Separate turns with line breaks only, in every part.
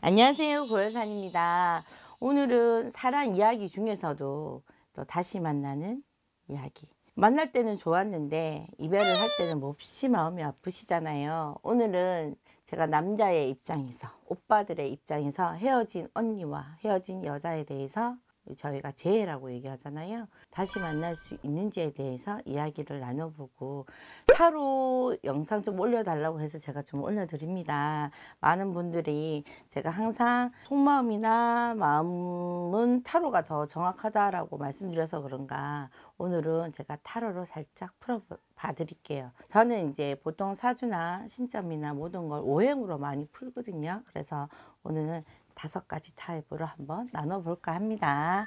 안녕하세요 고여산입니다 오늘은 사랑 이야기 중에서도 또 다시 만나는 이야기 만날 때는 좋았는데 이별을 할 때는 몹시 마음이 아프시잖아요 오늘은 제가 남자의 입장에서 오빠들의 입장에서 헤어진 언니와 헤어진 여자에 대해서 저희가 재해라고 얘기하잖아요. 다시 만날 수 있는지에 대해서 이야기를 나눠보고 타로 영상 좀 올려달라고 해서 제가 좀 올려드립니다. 많은 분들이 제가 항상 속마음이나 마음은 타로가 더 정확하다라고 말씀드려서 그런가 오늘은 제가 타로로 살짝 풀어봐 드릴게요. 저는 이제 보통 사주나 신점이나 모든 걸 오행으로 많이 풀거든요. 그래서 오늘은 다섯 가지 타입으로 한번 나눠볼까 합니다.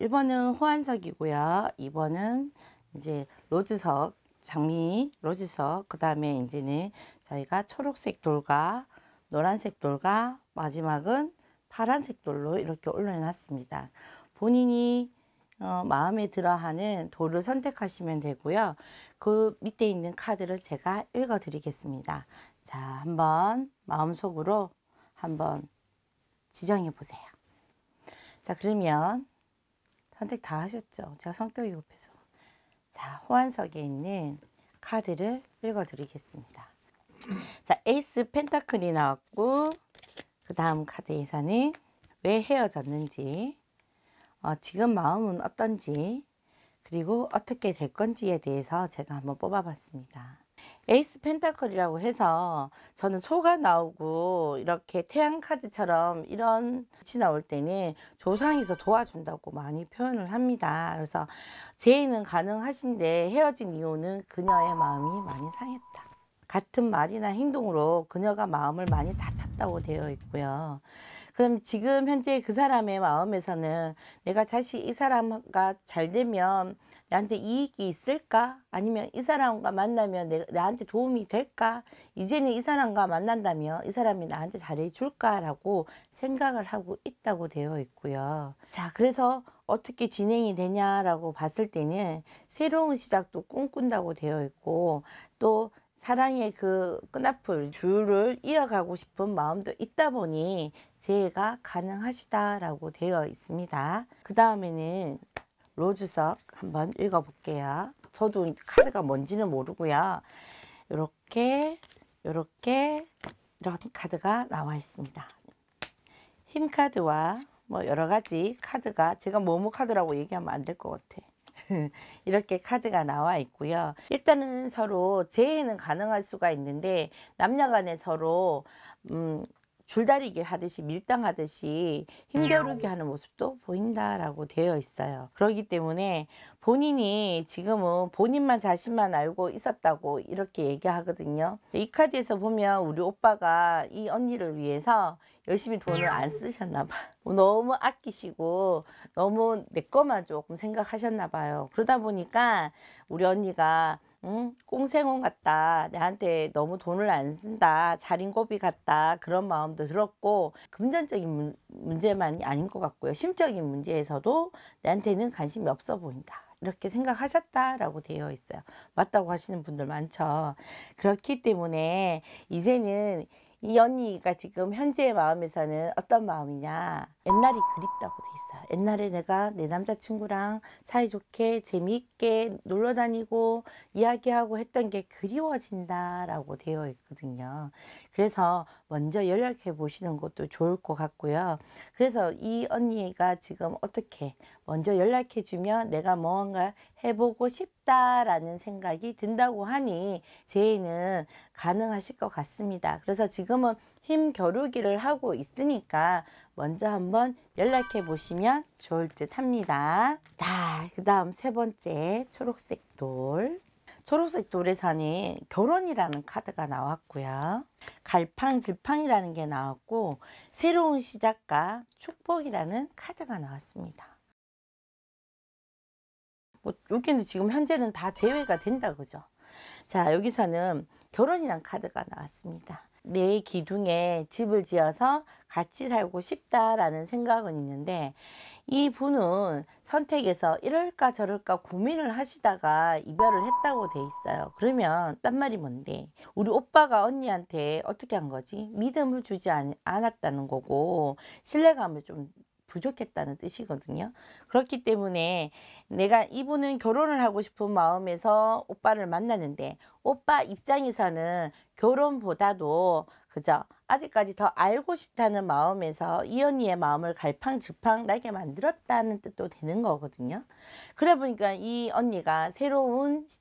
1번은 호환석이고요. 2번은 이제 로즈석, 장미, 로즈석, 그 다음에 이제는 저희가 초록색 돌과 노란색 돌과 마지막은 파란색 돌로 이렇게 올려놨습니다. 본인이 어, 마음에 들어하는 돌을 선택하시면 되고요. 그 밑에 있는 카드를 제가 읽어 드리겠습니다. 자, 한번 마음속으로 한번 지정해 보세요. 자, 그러면 선택 다 하셨죠? 제가 성격이 급해서. 호환석에 있는 카드를 읽어드리겠습니다. 자, 에이스 펜타클이 나왔고 그 다음 카드 예산이 왜 헤어졌는지 어, 지금 마음은 어떤지 그리고 어떻게 될 건지에 대해서 제가 한번 뽑아봤습니다. 에이스 펜타클이라고 해서 저는 소가 나오고 이렇게 태양 카드처럼 이런 빛이 나올 때는 조상에서 도와준다고 많이 표현을 합니다. 그래서 재해는 가능하신데 헤어진 이유는 그녀의 마음이 많이 상했다. 같은 말이나 행동으로 그녀가 마음을 많이 다쳤다고 되어 있고요. 그럼 지금 현재 그 사람의 마음에서는 내가 다시 이 사람과 잘 되면 나한테 이익이 있을까? 아니면 이 사람과 만나면 내, 나한테 도움이 될까? 이제는 이 사람과 만난다면 이 사람이 나한테 잘해줄까라고 생각을 하고 있다고 되어 있고요. 자, 그래서 어떻게 진행이 되냐라고 봤을 때는 새로운 시작도 꿈꾼다고 되어 있고 또 사랑의 그끝앞을 줄을 이어가고 싶은 마음도 있다 보니 재해가 가능하시다라고 되어 있습니다. 그 다음에는 로즈석 한번 읽어볼게요. 저도 카드가 뭔지는 모르고요. 이렇게 이렇게 이런 카드가 나와 있습니다. 힘 카드와 뭐 여러 가지 카드가 제가 뭐뭐 카드라고 얘기하면 안 될 것 같아. 이렇게 카드가 나와 있고요. 일단은 서로 재해는 가능할 수가 있는데 남녀 간에 서로 음, 줄다리기 하듯이 밀당하듯이 힘겨루게 음. 하는 모습도 보인다라고 되어 있어요. 그러기 때문에 본인이 지금은 본인만 자신만 알고 있었다고 이렇게 얘기하거든요. 이 카드에서 보면 우리 오빠가 이 언니를 위해서 열심히 돈을 안 쓰셨나 봐. 너무 아끼시고 너무 내 것만 조금 생각하셨나 봐요. 그러다 보니까 우리 언니가 응? 꽁생원 같다. 나한테 너무 돈을 안 쓴다. 자린고비 같다. 그런 마음도 들었고 금전적인 문, 문제만이 아닌 것 같고요. 심적인 문제에서도 나한테는 관심이 없어 보인다. 이렇게 생각하셨다라고 되어 있어요. 맞다고 하시는 분들 많죠. 그렇기 때문에 이제는 이 언니가 지금 현재의 마음에서는 어떤 마음이냐 옛날이 그립다고 돼 있어요. 옛날에 내가 내 남자친구랑 사이좋게 재미있게 놀러 다니고 이야기하고 했던 게 그리워진다라고 되어 있거든요. 그래서 먼저 연락해 보시는 것도 좋을 것 같고요. 그래서 이 언니가 지금 어떻게 먼저 연락해 주면 내가 뭔가 해보고 싶다라는 생각이 든다고 하니 제의는 가능하실 것 같습니다. 그래서 지금은 힘 겨루기를 하고 있으니까 먼저 한번 연락해 보시면 좋을 듯 합니다. 자, 그 다음 세 번째 초록색 돌. 초록색 노래산에 결혼이라는 카드가 나왔고요. 갈팡질팡이라는 게 나왔고 새로운 시작과 축복이라는 카드가 나왔습니다. 뭐 여기는 지금 현재는 다 제외가 된다 그죠? 자 여기서는 결혼이란 카드가 나왔습니다. 내 기둥에 집을 지어서 같이 살고 싶다라는 생각은 있는데 이 분은 선택에서 이럴까 저럴까 고민을 하시다가 이별을 했다고 돼 있어요. 그러면 딴 말이 뭔데 우리 오빠가 언니한테 어떻게 한 거지? 믿음을 주지 않, 않았다는 거고 신뢰감을 좀 부족했다는 뜻이거든요. 그렇기 때문에 내가 이분은 결혼을 하고 싶은 마음에서 오빠를 만났는데 오빠 입장에서는 결혼보다도 그저 아직까지 더 알고 싶다는 마음에서 이 언니의 마음을 갈팡질팡 나게 만들었다는 뜻도 되는 거거든요. 그러다 보니까 이 언니가 새로운 시,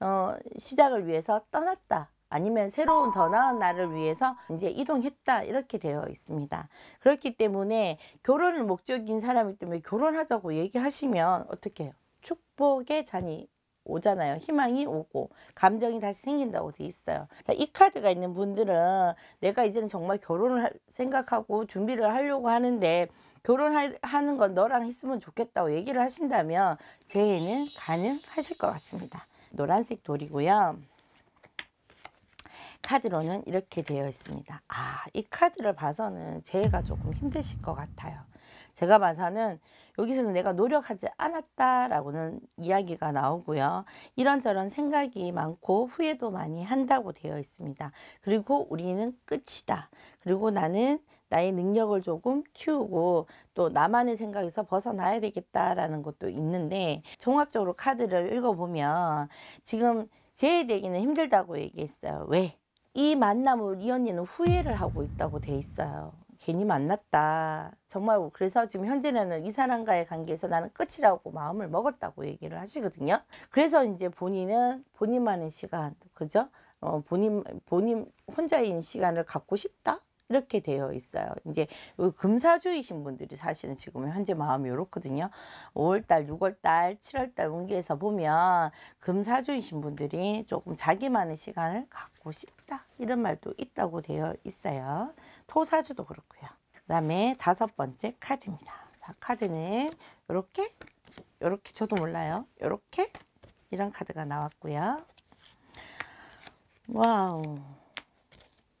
어, 시작을 위해서 떠났다. 아니면 새로운 더 나은 나를 위해서 이제 이동했다 이렇게 되어 있습니다. 그렇기 때문에 결혼을 목적인 사람이 때문에 결혼하자고 얘기하시면 어떻게 해요? 축복의 잔이 오잖아요. 희망이 오고 감정이 다시 생긴다고 돼 있어요. 자, 이 카드가 있는 분들은 내가 이제는 정말 결혼을 생각하고 준비를 하려고 하는데 결혼하는 건 너랑 했으면 좋겠다고 얘기를 하신다면 재해는 가능하실 것 같습니다. 노란색 돌이고요. 카드로는 이렇게 되어 있습니다. 아, 이 카드를 봐서는 제가 조금 힘드실 것 같아요. 제가 봐서는 여기서는 내가 노력하지 않았다라고는 이야기가 나오고요. 이런저런 생각이 많고 후회도 많이 한다고 되어 있습니다. 그리고 우리는 끝이다. 그리고 나는 나의 능력을 조금 키우고 또 나만의 생각에서 벗어나야 되겠다라는 것도 있는데 종합적으로 카드를 읽어보면 지금 제 얘기는 힘들다고 얘기했어요. 왜? 이 만남을 이 언니는 후회를 하고 있다고 돼 있어요. 괜히 만났다. 정말 그래서 지금 현재는 이 사람과의 관계에서 나는 끝이라고 마음을 먹었다고 얘기를 하시거든요. 그래서 이제 본인은 본인만의 시간, 그죠? 어, 본인 본인 혼자인 시간을 갖고 싶다. 이렇게 되어 있어요. 이제 금사주이신 분들이 사실은 지금 현재 마음이 이렇거든요. 5월달, 6월달, 7월달 운기에서 보면 금사주이신 분들이 조금 자기만의 시간을 갖고 싶다. 이런 말도 있다고 되어 있어요. 토사주도 그렇고요. 그 다음에 다섯 번째 카드입니다. 자, 카드는 이렇게, 이렇게 저도 몰라요. 이렇게 이런 카드가 나왔고요. 와우.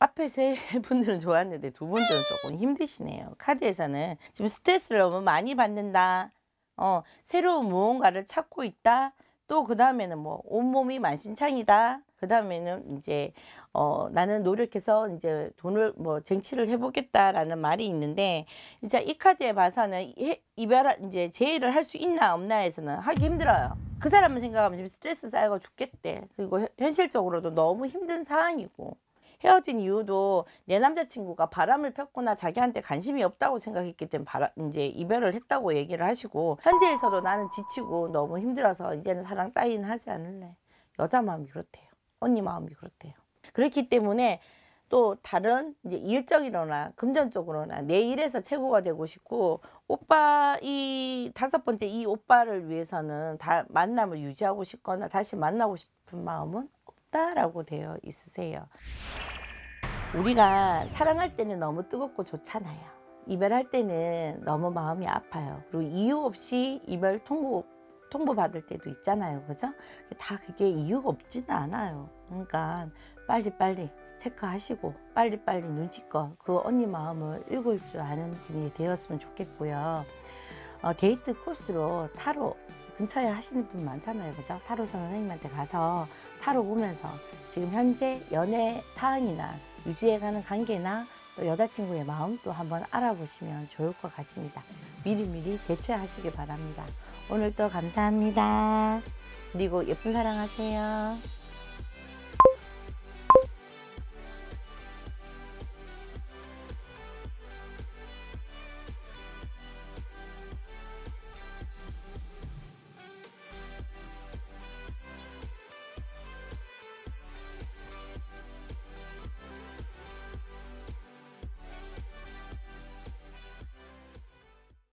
앞에 세 분들은 좋았는데 두 분들은 조금 힘드시네요. 카드에서는 지금 스트레스를 너무 많이 받는다. 어, 새로운 무언가를 찾고 있다. 또 그 다음에는 뭐 온몸이 만신창이다. 그 다음에는 이제 어, 나는 노력해서 이제 돈을 뭐 쟁취를 해보겠다라는 말이 있는데 이제 이카드에봐서는 이별 이제 재해를 할 수 있나 없나에서는 하기 힘들어요. 그 사람만 생각하면 지금 스트레스 쌓여가 죽겠대. 그리고 현실적으로도 너무 힘든 상황이고. 헤어진 이유도 내 남자친구가 바람을 폈구나 자기한테 관심이 없다고 생각했기 때문에 바라, 이제 이별을 했다고 얘기를 하시고 현재에서도 나는 지치고 너무 힘들어서 이제는 사랑 따위는 하지 않을래 여자 마음이 그렇대요 언니 마음이 그렇대요 그렇기 때문에 또 다른 이제 일적이로나 금전적으로나 내 일에서 최고가 되고 싶고 오빠 이 다섯 번째 이 오빠를 위해서는 다 만남을 유지하고 싶거나 다시 만나고 싶은 마음은 없다라고 되어 있으세요. 우리가 사랑할 때는 너무 뜨겁고 좋잖아요. 이별할 때는 너무 마음이 아파요. 그리고 이유 없이 이별 통보 통보받을 때도 있잖아요. 그죠? 다 그게 이유가 없지는 않아요. 그러니까 빨리빨리 체크하시고 빨리빨리 눈치껏 그 언니 마음을 읽을 줄 아는 분이 되었으면 좋겠고요. 어, 데이트 코스로 타로 근처에 하시는 분 많잖아요. 그죠? 타로 선생님한테 가서 타로 보면서 지금 현재 연애 사항이나 유지해가는 관계나 또 여자친구의 마음도 한번 알아보시면 좋을 것 같습니다. 미리미리 대처하시기 바랍니다. 오늘도 감사합니다. 그리고 예쁜 사랑하세요.